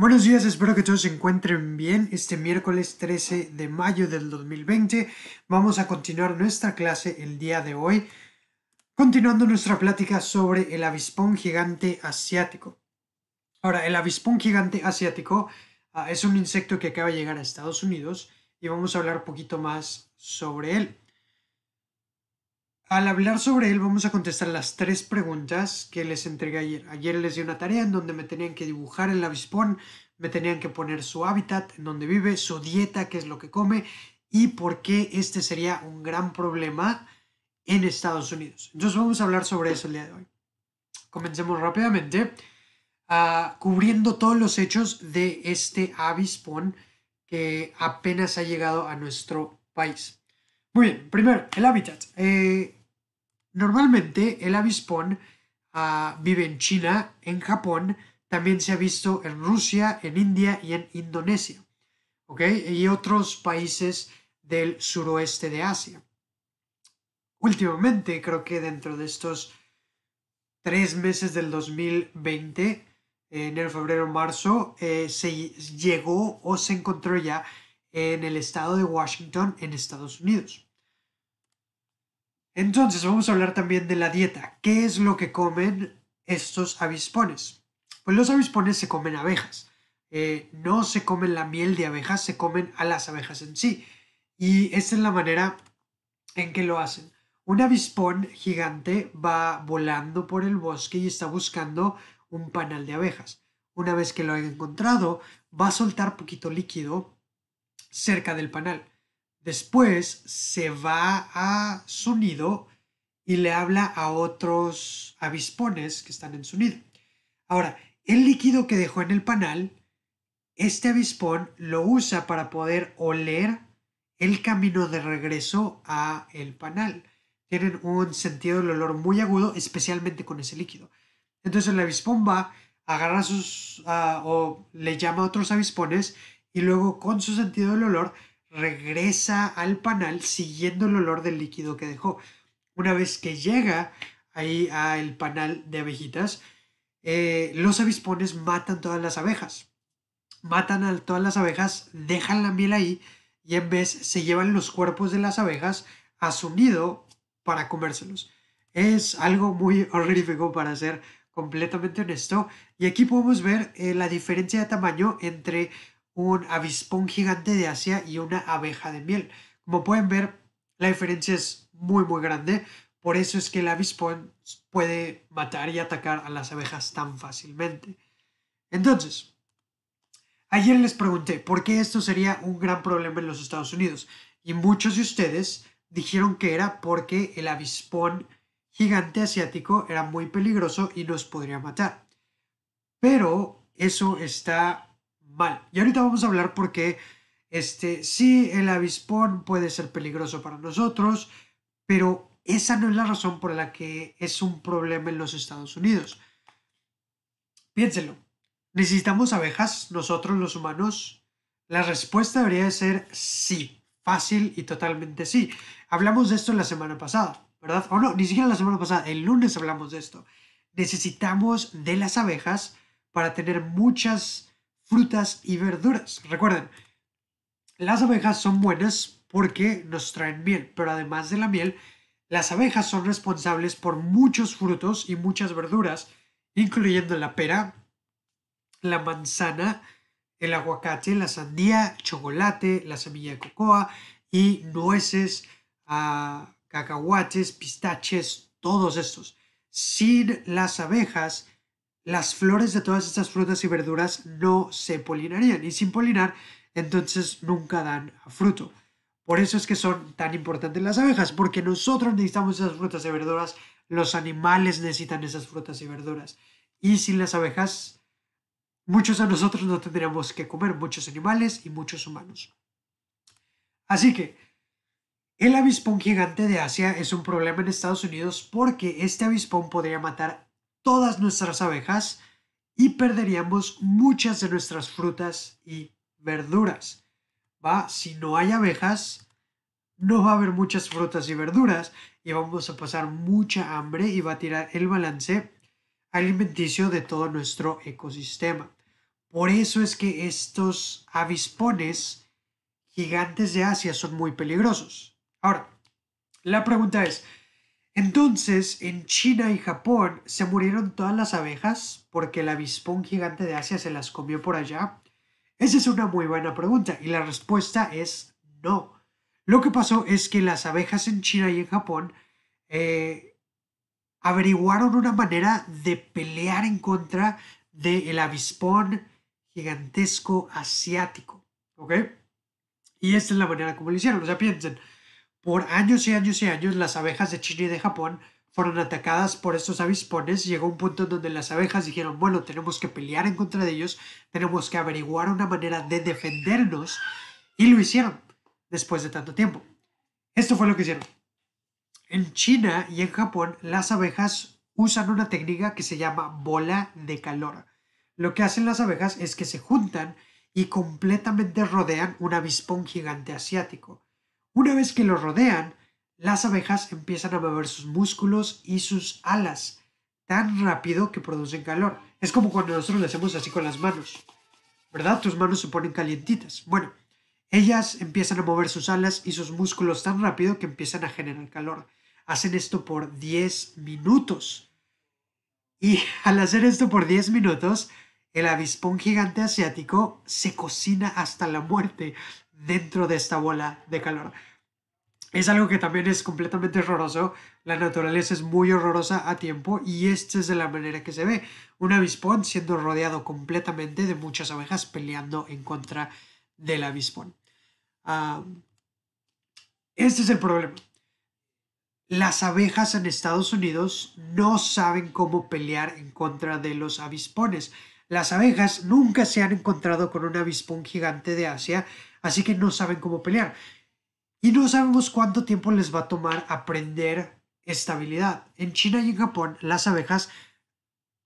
Buenos días, espero que todos se encuentren bien. Este miércoles 13 de mayo del 2020 vamos a continuar nuestra clase el día de hoy, continuando nuestra plática sobre el avispón gigante asiático. Ahora, el avispón gigante asiático ah, es un insecto que acaba de llegar a Estados Unidos y vamos a hablar un poquito más sobre él. Al hablar sobre él vamos a contestar las tres preguntas que les entregué ayer. Ayer les di una tarea en donde me tenían que dibujar el avispón, me tenían que poner su hábitat, en donde vive, su dieta, qué es lo que come y por qué este sería un gran problema en Estados Unidos. Entonces vamos a hablar sobre eso el día de hoy. Comencemos rápidamente ah, cubriendo todos los hechos de este avispón que apenas ha llegado a nuestro país. Muy bien, primero, el hábitat. Eh, Normalmente el avispón ah, vive en China, en Japón, también se ha visto en Rusia, en India y en Indonesia, Y otros países del suroeste de Asia. Últimamente, creo que dentro de estos tres meses del 2020, enero, febrero, marzo, eh, se llegó o se encontró ya en el estado de Washington, en Estados Unidos. Entonces vamos a hablar también de la dieta. ¿Qué es lo que comen estos avispones? Pues los avispones se comen abejas. Eh, no se comen la miel de abejas, se comen a las abejas en sí. Y esa es la manera en que lo hacen. Un avispón gigante va volando por el bosque y está buscando un panal de abejas. Una vez que lo haya encontrado, va a soltar poquito líquido cerca del panal. Después se va a su nido y le habla a otros avispones que están en su nido. Ahora, el líquido que dejó en el panal, este avispón lo usa para poder oler el camino de regreso a el panal. Tienen un sentido del olor muy agudo, especialmente con ese líquido. Entonces el avispón va, agarra sus ah, o le llama a otros avispones y luego con su sentido del olor regresa al panal siguiendo el olor del líquido que dejó. Una vez que llega ahí al panal de abejitas, eh, los avispones matan todas las abejas. Matan a todas las abejas, dejan la miel ahí y en vez se llevan los cuerpos de las abejas a su nido para comérselos. Es algo muy horrífico para ser completamente honesto. Y aquí podemos ver eh, la diferencia de tamaño entre un avispón gigante de Asia y una abeja de miel. Como pueden ver, la diferencia es muy muy grande, por eso es que el avispón puede matar y atacar a las abejas tan fácilmente. Entonces, ayer les pregunté por qué esto sería un gran problema en los Estados Unidos y muchos de ustedes dijeron que era porque el avispón gigante asiático era muy peligroso y nos podría matar. Pero eso está y ahorita vamos a hablar por qué este, sí, el avispón puede ser peligroso para nosotros, pero esa no es la razón por la que es un problema en los Estados Unidos. Piénselo. ¿Necesitamos abejas nosotros los humanos? La respuesta debería ser sí, fácil y totalmente sí. Hablamos de esto la semana pasada, ¿verdad? O no, ni siquiera la semana pasada, el lunes hablamos de esto. Necesitamos de las abejas para tener muchas frutas y verduras. Recuerden, las abejas son buenas porque nos traen miel, pero además de la miel, las abejas son responsables por muchos frutos y muchas verduras, incluyendo la pera, la manzana, el aguacate, la sandía, chocolate, la semilla de cocoa y nueces, ah, cacahuates, pistaches, todos estos. Sin las abejas, las flores de todas estas frutas y verduras no se polinarían y sin polinar entonces nunca dan fruto. Por eso es que son tan importantes las abejas, porque nosotros necesitamos esas frutas y verduras, los animales necesitan esas frutas y verduras. Y sin las abejas, muchos de nosotros no tendríamos que comer, muchos animales y muchos humanos. Así que, el avispón gigante de Asia es un problema en Estados Unidos porque este avispón podría matar todas nuestras abejas y perderíamos muchas de nuestras frutas y verduras. Va, si no hay abejas, no va a haber muchas frutas y verduras y vamos a pasar mucha hambre y va a tirar el balance alimenticio de todo nuestro ecosistema. Por eso es que estos avispones gigantes de Asia son muy peligrosos. Ahora, la pregunta es, entonces, en China y Japón se murieron todas las abejas porque el avispón gigante de Asia se las comió por allá. Esa es una muy buena pregunta y la respuesta es no. Lo que pasó es que las abejas en China y en Japón eh, averiguaron una manera de pelear en contra del el avispón gigantesco asiático. ¿Ok? Y esta es la manera como lo hicieron. O sea, piensen, por años y años y años las abejas de China y de Japón fueron atacadas por estos avispones. Llegó un punto en donde las abejas dijeron, bueno, tenemos que pelear en contra de ellos, tenemos que averiguar una manera de defendernos. Y lo hicieron después de tanto tiempo. Esto fue lo que hicieron. En China y en Japón las abejas usan una técnica que se llama bola de calor. Lo que hacen las abejas es que se juntan y completamente rodean un avispón gigante asiático. Una vez que los rodean, las abejas empiezan a mover sus músculos y sus alas tan rápido que producen calor. Es como cuando nosotros lo hacemos así con las manos. ¿Verdad? Tus manos se ponen calientitas. Bueno, ellas empiezan a mover sus alas y sus músculos tan rápido que empiezan a generar calor. Hacen esto por 10 minutos. Y al hacer esto por 10 minutos, el avispón gigante asiático se cocina hasta la muerte dentro de esta bola de calor es algo que también es completamente horroroso. La naturaleza es muy horrorosa a tiempo y esta es de la manera que se ve. Un avispón siendo rodeado completamente de muchas abejas peleando en contra del avispón. Ah, este es el problema. Las abejas en Estados Unidos no saben cómo pelear en contra de los avispones. Las abejas nunca se han encontrado con un avispón gigante de Asia, así que no saben cómo pelear. Y no sabemos cuánto tiempo les va a tomar aprender esta habilidad. En China y en Japón, las abejas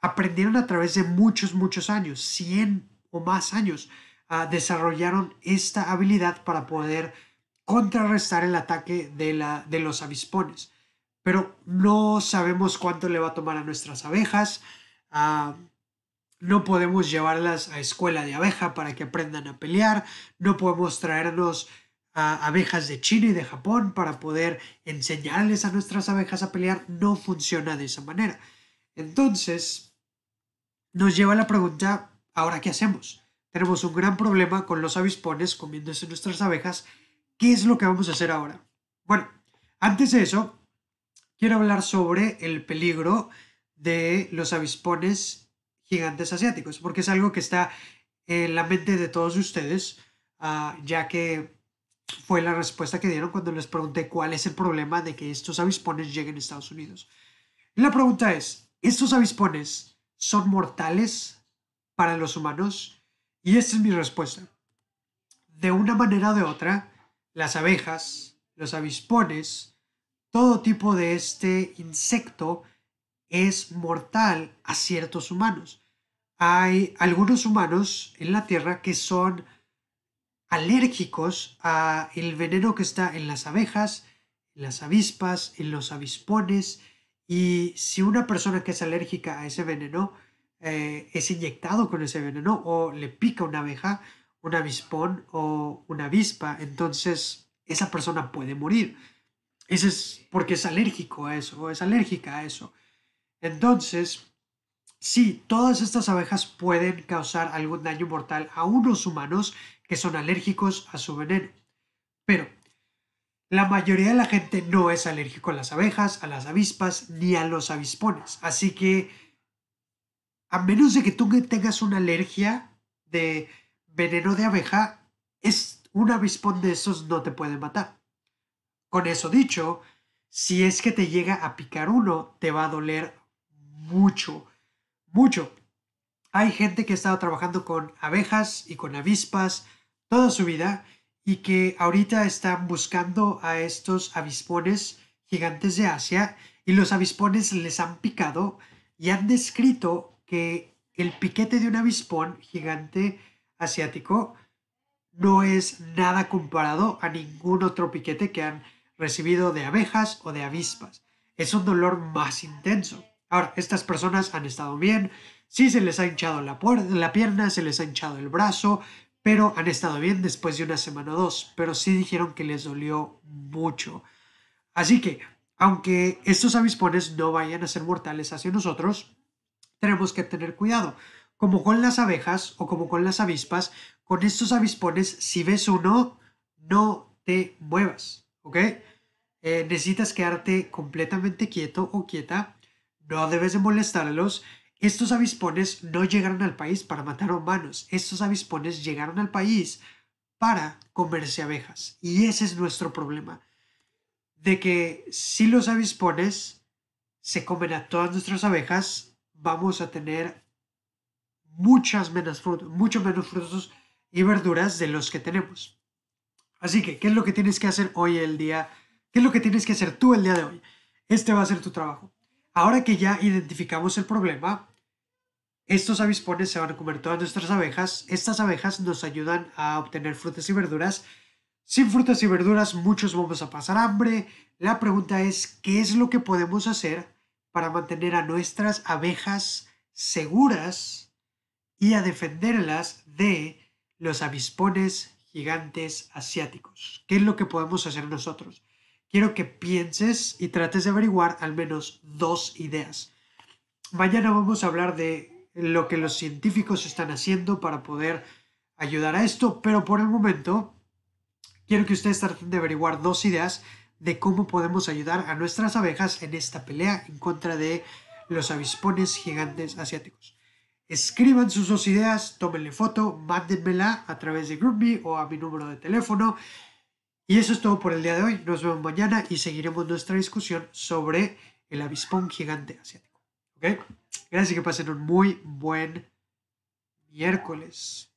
aprendieron a través de muchos, muchos años, 100 o más años, ah, desarrollaron esta habilidad para poder contrarrestar el ataque de, la, de los avispones. Pero no sabemos cuánto le va a tomar a nuestras abejas. Ah, no podemos llevarlas a escuela de abeja para que aprendan a pelear. No podemos traernos abejas de China y de Japón para poder enseñarles a nuestras abejas a pelear, no funciona de esa manera. Entonces, nos lleva a la pregunta, ¿ahora qué hacemos? Tenemos un gran problema con los avispones comiéndose nuestras abejas. ¿Qué es lo que vamos a hacer ahora? Bueno, antes de eso, quiero hablar sobre el peligro de los avispones gigantes asiáticos, porque es algo que está en la mente de todos ustedes, ah, ya que fue la respuesta que dieron cuando les pregunté cuál es el problema de que estos avispones lleguen a Estados Unidos. la pregunta es, ¿estos avispones son mortales para los humanos? Y esta es mi respuesta. De una manera o de otra, las abejas, los avispones, todo tipo de este insecto es mortal a ciertos humanos. Hay algunos humanos en la Tierra que son alérgicos a el veneno que está en las abejas, en las avispas, en los avispones, y si una persona que es alérgica a ese veneno eh, es inyectado con ese veneno o le pica una abeja, un avispón o una avispa, entonces esa persona puede morir. Ese es porque es alérgico a eso o es alérgica a eso. Entonces, Sí, todas estas abejas pueden causar algún daño mortal a unos humanos que son alérgicos a su veneno. Pero la mayoría de la gente no es alérgico a las abejas, a las avispas ni a los avispones. Así que, a menos de que tú tengas una alergia de veneno de abeja, es un avispón de esos no te puede matar. Con eso dicho, si es que te llega a picar uno, te va a doler mucho mucho. Hay gente que ha estado trabajando con abejas y con avispas toda su vida y que ahorita están buscando a estos avispones gigantes de Asia y los avispones les han picado y han descrito que el piquete de un avispón gigante asiático no es nada comparado a ningún otro piquete que han recibido de abejas o de avispas. Es un dolor más intenso. Ahora, estas personas han estado bien, sí se les ha hinchado la, pierna, se les ha hinchado el brazo, pero han estado bien después de una semana o dos, pero sí dijeron que les dolió mucho. Así que, aunque estos avispones no vayan a ser mortales hacia nosotros, tenemos que tener cuidado. Como con las abejas o como con las avispas, con estos avispones, si ves uno, no te muevas, ¿ok? Eh, necesitas quedarte completamente quieto o quieta no debes molestarlos. Estos avispones no llegaron al país para matar humanos. Estos avispones llegaron al país para comerse abejas. Y ese es nuestro problema. De que si los avispones se comen a todas nuestras abejas, vamos a tener muchas menos frutos, mucho menos frutos y verduras de los que tenemos. Así que, ¿qué es lo que tienes que hacer hoy el día? ¿Qué es lo que tienes que hacer tú el día de hoy? Este va a ser tu trabajo. Ahora que ya identificamos el problema, estos avispones se van a comer todas nuestras abejas. Estas abejas nos ayudan a obtener frutas y verduras. Sin frutas y verduras muchos vamos a pasar hambre. La pregunta es, ¿qué es lo que podemos hacer para mantener a nuestras abejas seguras y a defenderlas de los avispones gigantes asiáticos? ¿Qué es lo que podemos hacer nosotros? quiero que pienses y trates de averiguar al menos dos ideas. Mañana vamos a hablar de lo que los científicos están haciendo para poder ayudar a esto, pero por el momento quiero que ustedes traten de averiguar dos ideas de cómo podemos ayudar a nuestras abejas en esta pelea en contra de los avispones gigantes asiáticos. Escriban sus dos ideas, tómenle foto, mándenmela a través de GroupMe o a mi número de teléfono. Y eso es todo por el día de hoy. Nos vemos mañana y seguiremos nuestra discusión sobre el avispón gigante asiático. ¿Ok? Gracias y que pasen un muy buen miércoles.